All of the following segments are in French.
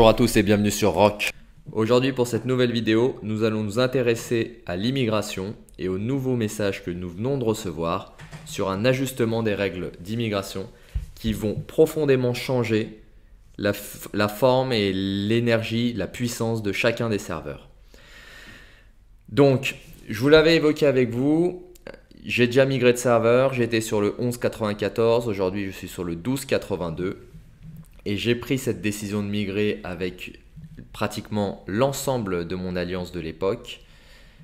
Bonjour à tous et bienvenue sur Rock. Aujourd'hui pour cette nouvelle vidéo, nous allons nous intéresser à l'immigration et au nouveau message que nous venons de recevoir sur un ajustement des règles d'immigration qui vont profondément changer la, la forme et l'énergie, la puissance de chacun des serveurs. Donc, je vous l'avais évoqué avec vous, j'ai déjà migré de serveur, j'étais sur le 1194, aujourd'hui je suis sur le 1282. Et j'ai pris cette décision de migrer avec pratiquement l'ensemble de mon alliance de l'époque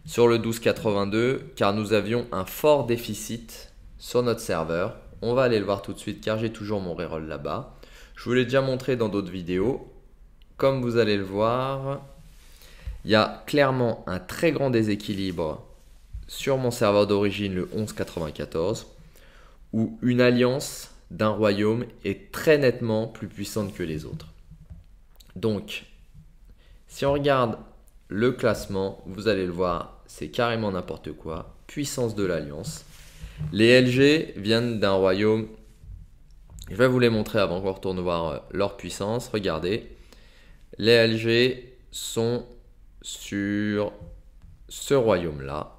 sur le 1282 car nous avions un fort déficit sur notre serveur. On va aller le voir tout de suite car j'ai toujours mon reroll là-bas. Je vous l'ai déjà montré dans d'autres vidéos. Comme vous allez le voir, il y a clairement un très grand déséquilibre sur mon serveur d'origine, le 1194, où une alliance d'un royaume est très nettement plus puissante que les autres. Donc, si on regarde le classement, vous allez le voir, c'est carrément n'importe quoi. Puissance de l'alliance. Les LG viennent d'un royaume. Je vais vous les montrer avant qu'on retourne voir euh, leur puissance. Regardez. Les LG sont sur ce royaume-là.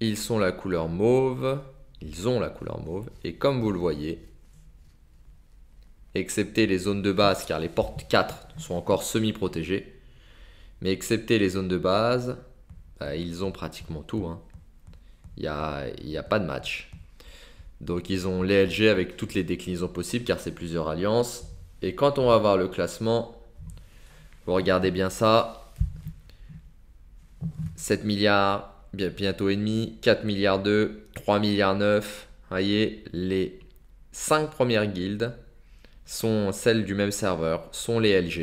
Ils sont la couleur mauve. Ils ont la couleur mauve. Et comme vous le voyez, excepté les zones de base, car les portes 4 sont encore semi-protégées, mais excepté les zones de base, bah, ils ont pratiquement tout. Hein. Il n'y a, a pas de match. Donc ils ont les LG avec toutes les déclinaisons possibles car c'est plusieurs alliances. Et quand on va voir le classement, vous regardez bien ça. 7 milliards, bientôt et demi, 4 milliards 2, 3 milliards 9. Voyez, les cinq premières guildes sont celles du même serveur, sont les LG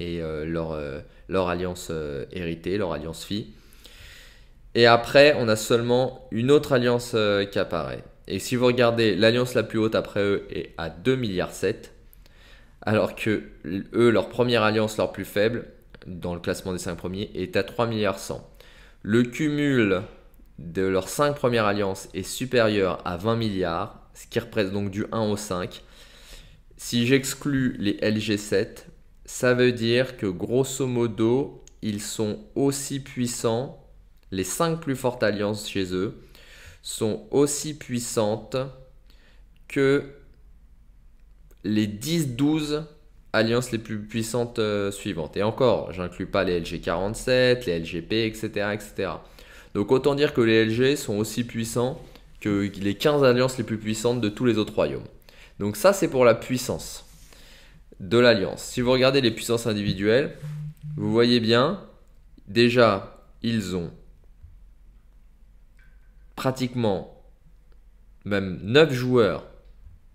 et euh, leur, euh, leur, alliance euh, héritée, leur alliance fille. Et après, on a seulement une autre alliance qui apparaît. Et si vous regardez, l'alliance la plus haute après eux est à 2,7 milliards alors que eux, leur première alliance, leur plus faible, dans le classement des 5 premiers, est à 3 milliards 100. Le cumul de leurs 5 premières alliances est supérieur à 20 milliards, ce qui représente donc du 1 au 5. Si j'exclus les LG7, ça veut dire que grosso modo, ils sont aussi puissants, les 5 plus fortes alliances chez eux sont aussi puissantes que les 10-12 alliances les plus puissantes euh, suivantes. Et encore, j'inclus pas les LG47, les LGP, etc., etc. Donc autant dire que les LG sont aussi puissants que les 15 alliances les plus puissantes de tous les autres royaumes. Donc ça, c'est pour la puissance de l'alliance. Si vous regardez les puissances individuelles, vous voyez bien, déjà, ils ont pratiquement même 9 joueurs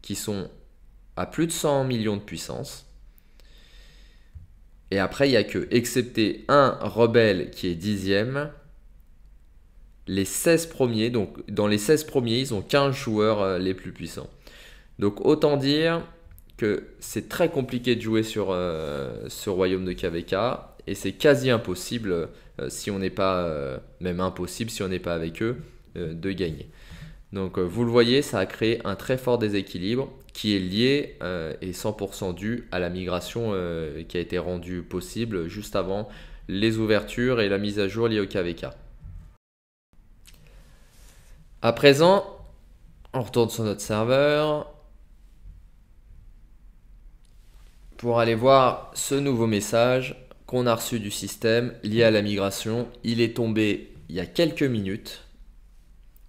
qui sont à plus de 100 millions de puissance. Et après, il n'y a que, excepté un rebelle qui est dixième, les 16 premiers, donc dans les 16 premiers, ils ont 15 joueurs euh, les plus puissants. Donc autant dire que c'est très compliqué de jouer sur euh, ce royaume de KVK et c'est quasi impossible euh, si on n'est pas, même impossible si on n'est pas avec eux, de gagner. Donc euh, vous le voyez, ça a créé un très fort déséquilibre qui est lié euh, et 100% dû à la migration euh, qui a été rendue possible juste avant les ouvertures et la mise à jour liée au KVK. À présent, on retourne sur notre serveur pour aller voir ce nouveau message qu'on a reçu du système lié à la migration. Il est tombé il y a quelques minutes.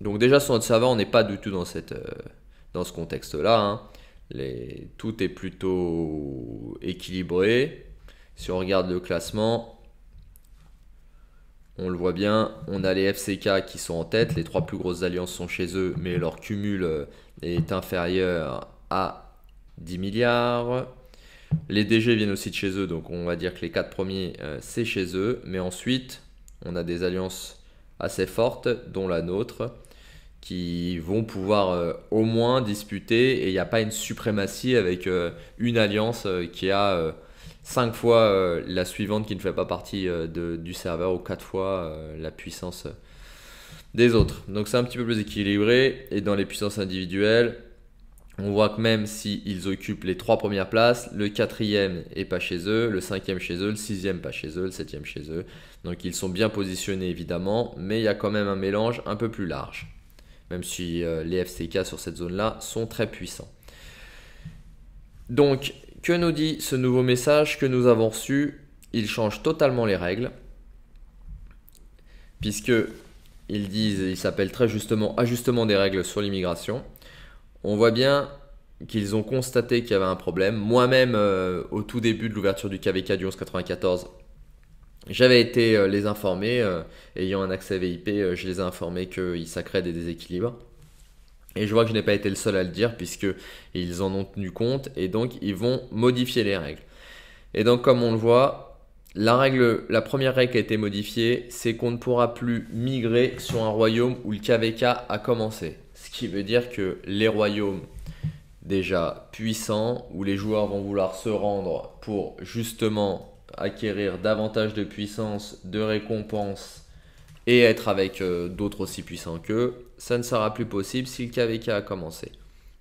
Donc déjà sur notre serveur, on n'est pas du tout dans, euh, ce contexte-là. Hein. tout est plutôt équilibré. Si on regarde le classement, on le voit bien, on a les FCK qui sont en tête, les trois plus grosses alliances sont chez eux, mais leur cumul euh, est inférieur à 10 milliards. Les DG viennent aussi de chez eux, donc on va dire que les quatre premiers, euh, c'est chez eux, mais ensuite, on a des alliances assez fortes, dont la nôtre, qui vont pouvoir euh, au moins disputer et il n'y a pas une suprématie avec euh, une alliance euh, qui a 5 fois la suivante qui ne fait pas partie du serveur ou 4 fois la puissance des autres. Donc c'est un petit peu plus équilibré et dans les puissances individuelles, on voit que même s'ils occupent les 3 premières places, le quatrième est pas chez eux, le 5 cinquième chez eux, le sixième pas chez eux, le septième chez eux. Donc ils sont bien positionnés évidemment, mais il y a quand même un mélange un peu plus large même si euh, les FCK sur cette zone-là sont très puissants. Donc, que nous dit ce nouveau message que nous avons reçu Il change totalement les règles, puisque ils disent, il s'appelle très justement ajustement des règles sur l'immigration. On voit bien qu'ils ont constaté qu'il y avait un problème. Moi-même, euh, au tout début de l'ouverture du KVK du 1194, j'avais été euh, les informer, euh, ayant un accès VIP, euh, je les ai informés qu'ils sacraient des déséquilibres. Et je vois que je n'ai pas été le seul à le dire puisqu'ils en ont tenu compte et donc ils vont modifier les règles. Et donc comme on le voit, la règle, la première règle qui a été modifiée, c'est qu'on ne pourra plus migrer sur un royaume où le KVK a commencé. Ce qui veut dire que les royaumes déjà puissants où les joueurs vont vouloir se rendre pour justement acquérir davantage de puissance, de récompense et être avec euh, d'autres aussi puissants qu'eux, ça ne sera plus possible si le KVK a commencé.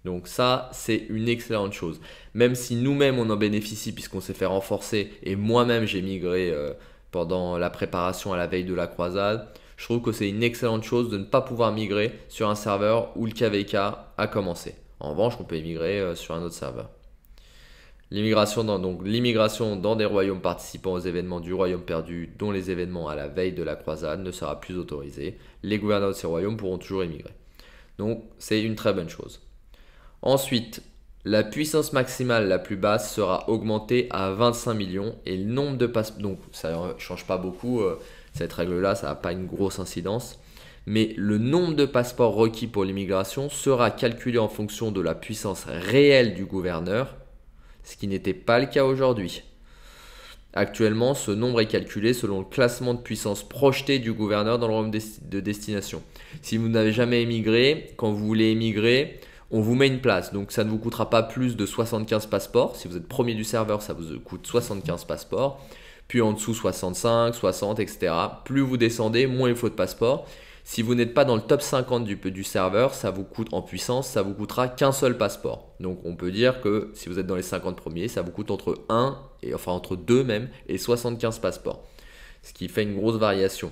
Donc ça, c'est une excellente chose. Même si nous-mêmes, on en bénéficie puisqu'on s'est fait renforcer et moi-même, j'ai migré euh, pendant la préparation à la veille de la croisade, je trouve que c'est une excellente chose de ne pas pouvoir migrer sur un serveur où le KVK a commencé. En revanche, on peut migrer euh, sur un autre serveur. L'immigration dans, donc, l'immigration dans des royaumes participant aux événements du royaume perdu, dont les événements à la veille de la croisade, ne sera plus autorisée. Les gouverneurs de ces royaumes pourront toujours émigrer. Donc c'est une très bonne chose. Ensuite, la puissance maximale la plus basse sera augmentée à 25 millions et le nombre de passeports... Donc ça ne change pas beaucoup, euh, cette règle-là, ça n'a pas une grosse incidence. Mais le nombre de passeports requis pour l'immigration sera calculé en fonction de la puissance réelle du gouverneur ce qui n'était pas le cas aujourd'hui. Actuellement, ce nombre est calculé selon le classement de puissance projeté du gouverneur dans le royaume de destination. Si vous n'avez jamais émigré, quand vous voulez émigrer, on vous met une place. Donc ça ne vous coûtera pas plus de 75 passeports. Si vous êtes premier du serveur, ça vous coûte 75 passeports. Puis en dessous, 65, 60, etc. Plus vous descendez, moins il faut de passeports. Si vous n'êtes pas dans le top 50 du, du serveur, ça vous coûte en puissance, ça vous coûtera qu'un seul passeport. Donc on peut dire que si vous êtes dans les 50 premiers, ça vous coûte entre 1 et enfin entre 2 même et 75 passeports. Ce qui fait une grosse variation.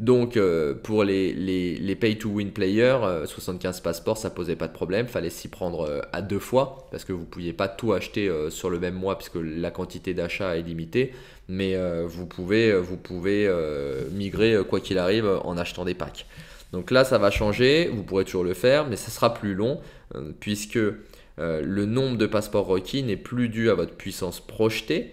Donc euh, pour les, pay-to-win players, euh, 75 passeports, ça posait pas de problème. Il Fallait s'y prendre euh, à deux fois parce que vous ne pouviez pas tout acheter sur le même mois puisque la quantité d'achat est limitée. Mais vous pouvez, migrer quoi qu'il arrive en achetant des packs. Donc là, ça va changer. Vous pourrez toujours le faire, mais ce sera plus long puisque le nombre de passeports requis n'est plus dû à votre puissance projetée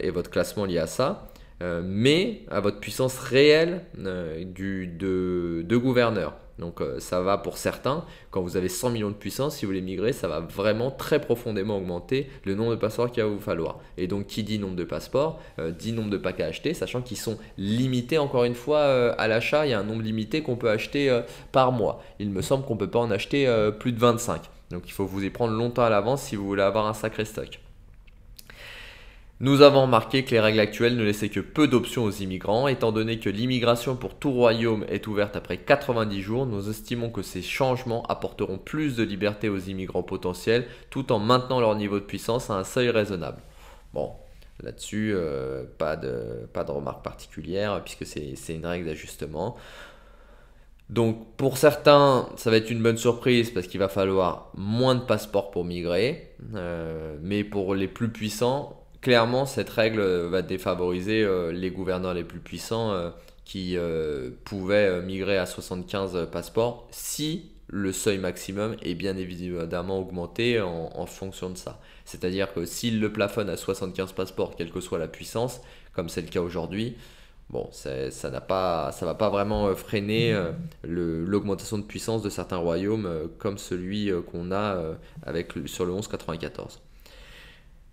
et votre classement lié à ça euh, mais à votre puissance réelle euh, de, gouverneur. Donc euh, ça va pour certains, quand vous avez 100 millions de puissance, si vous voulez migrer, ça va vraiment très profondément augmenter le nombre de passeports qu'il va vous falloir. Et donc qui dit nombre de passeports, dit nombre de packs à acheter, sachant qu'ils sont limités encore une fois à l'achat, il y a un nombre limité qu'on peut acheter par mois. Il me semble qu'on ne peut pas en acheter plus de 25. Donc il faut vous y prendre longtemps à l'avance si vous voulez avoir un sacré stock. Nous avons remarqué que les règles actuelles ne laissaient que peu d'options aux immigrants, étant donné que l'immigration pour tout royaume est ouverte après 90 jours, nous estimons que ces changements apporteront plus de liberté aux immigrants potentiels tout en maintenant leur niveau de puissance à un seuil raisonnable. Bon, là-dessus, euh, pas, de, pas de remarque particulière puisque c'est une règle d'ajustement. Donc pour certains, ça va être une bonne surprise parce qu'il va falloir moins de passeports pour migrer, euh, mais pour les plus puissants, clairement, cette règle euh, va défavoriser euh, les gouverneurs les plus puissants euh, qui pouvaient migrer à 75 passeports si le seuil maximum est bien évidemment augmenté en, fonction de ça. C'est-à-dire que si le plafond à 75 passeports, quelle que soit la puissance, comme c'est le cas aujourd'hui, bon, ça n'a pas, ça va pas vraiment freiner l'augmentation de puissance de certains royaumes comme celui qu'on a avec sur le 1194.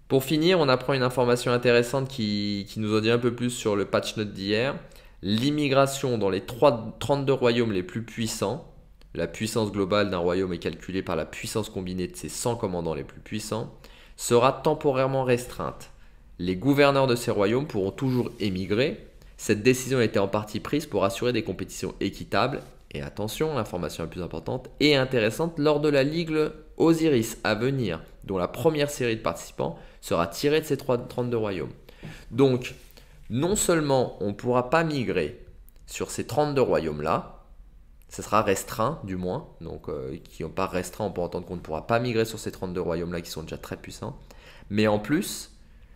Pour finir, on apprend une information intéressante qui, nous en dit un peu plus sur le patch note d'hier. L'immigration dans les 32 royaumes les plus puissants, la puissance globale d'un royaume est calculée par la puissance combinée de ses 100 commandants les plus puissants, sera temporairement restreinte. Les gouverneurs de ces royaumes pourront toujours émigrer. Cette décision a été en partie prise pour assurer des compétitions équitables et attention, l'information la plus importante et intéressante lors de la Ligue Osiris à venir dont la première série de participants sera tirée de ces 32 royaumes. Donc, non seulement on ne pourra pas migrer sur ces 32 royaumes-là, ce sera restreint du moins, donc euh, qui n'ont pas restreint, on peut entendre qu'on ne pourra pas migrer sur ces 32 royaumes-là qui sont déjà très puissants. Mais en plus,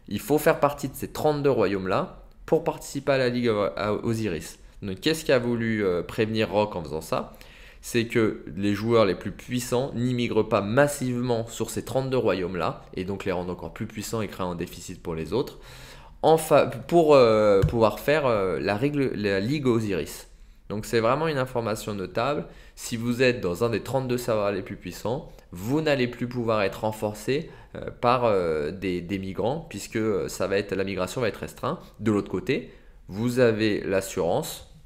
il faut faire partie de ces 32 royaumes-là pour participer à la Ligue Osiris. Donc qu'est-ce a voulu euh, prévenir Rock en faisant ça c'est que les joueurs les plus puissants n'immigrent pas massivement sur ces 32 royaumes-là, et donc les rendent encore plus puissants et créent un déficit pour les autres, enfin, pour euh, pouvoir faire euh, la, la Ligue Osiris. Donc c'est vraiment une information notable. Si vous êtes dans un des 32 serveurs les plus puissants, vous n'allez plus pouvoir être renforcé euh, par des, des, migrants, puisque ça va être, la migration va être restreinte. De l'autre côté, vous avez l'assurance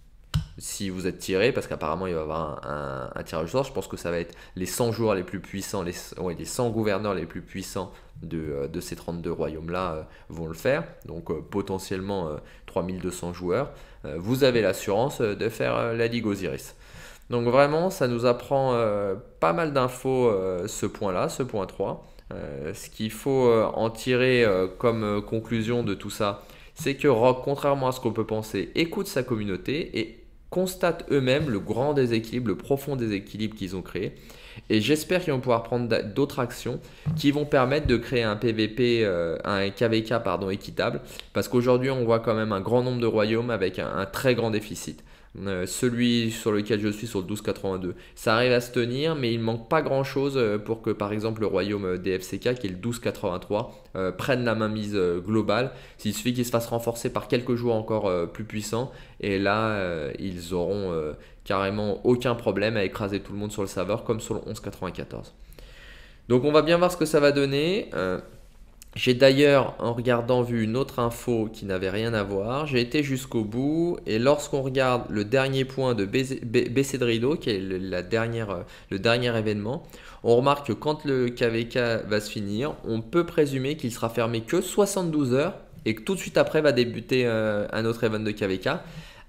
si vous êtes tiré, parce qu'apparemment il va y avoir un, tirage au sort, je pense que ça va être les 100 joueurs les plus puissants, les, ouais, les 100 gouverneurs les plus puissants de, euh, ces 32 royaumes-là euh, vont le faire. Donc euh, potentiellement 3200 joueurs. vous avez l'assurance de faire la Ligue Osiris. Donc vraiment, ça nous apprend pas mal d'infos ce point-là, ce point 3. ce qu'il faut en tirer comme conclusion de tout ça, c'est que Rock, contrairement à ce qu'on peut penser, écoute sa communauté et constatent eux-mêmes le grand déséquilibre, le profond déséquilibre qu'ils ont créé. Et j'espère qu'ils vont pouvoir prendre d'autres actions qui vont permettre de créer un PVP, euh, un KVK pardon, équitable, parce qu'aujourd'hui on voit quand même un grand nombre de royaumes avec un très grand déficit. Euh, celui sur lequel je suis sur le 1282. Ça arrive à se tenir, mais il manque pas grand chose euh, pour que par exemple le royaume euh, DFCK, qui est le 1283, prenne la mainmise globale. S'il suffit qu'il se fasse renforcer par quelques joueurs encore plus puissants, et là ils auront carrément aucun problème à écraser tout le monde sur le serveur, comme sur le 1194. Donc on va bien voir ce que ça va donner. J'ai d'ailleurs, en regardant, vu une autre info qui n'avait rien à voir. J'ai été jusqu'au bout et lorsqu'on regarde le dernier point de BC de rideau, qui est le, dernier événement, on remarque que quand le KVK va se finir, on peut présumer qu'il sera fermé que 72 heures et que tout de suite après va débuter euh, un autre event de KVK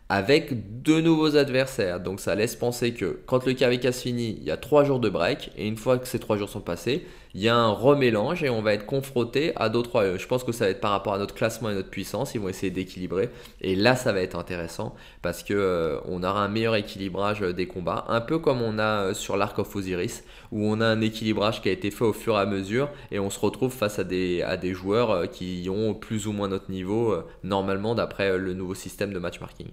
avec deux nouveaux adversaires. Donc ça laisse penser que quand le KVK se finit, il y a trois jours de break et une fois que ces trois jours sont passés, il y a un remélange et on va être confronté à d'autres royaumes. Euh, je pense que ça va être par rapport à notre classement et notre puissance, ils vont essayer d'équilibrer. Et là, ça va être intéressant parce que euh, on aura un meilleur équilibrage euh, des combats, un peu comme on a sur l'Arc of Osiris, où on a un équilibrage qui a été fait au fur et à mesure et on se retrouve face à des, à des joueurs qui ont plus ou moins notre niveau, normalement, d'après le nouveau système de matchmarking.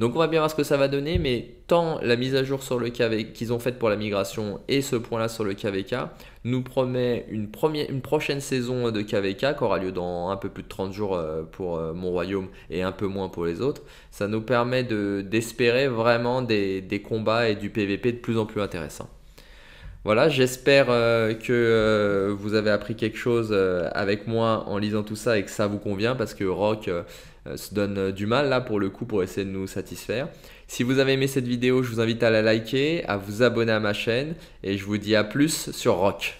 Donc on va bien voir ce que ça va donner, mais tant la mise à jour sur le qu'ils ont faite pour la migration et ce point-là sur le KVK nous promet une, prochaine saison de KVK qui aura lieu dans un peu plus de 30 jours euh, pour euh, mon royaume et un peu moins pour les autres. Ça nous permet d'espérer vraiment des, des combats et du PVP de plus en plus intéressants. Voilà, j'espère euh, que euh, vous avez appris quelque chose euh, avec moi en lisant tout ça et que ça vous convient parce que Rock se donne du mal là pour le coup pour essayer de nous satisfaire. Si vous avez aimé cette vidéo, je vous invite à la liker, à vous abonner à ma chaîne et je vous dis à plus sur Rock.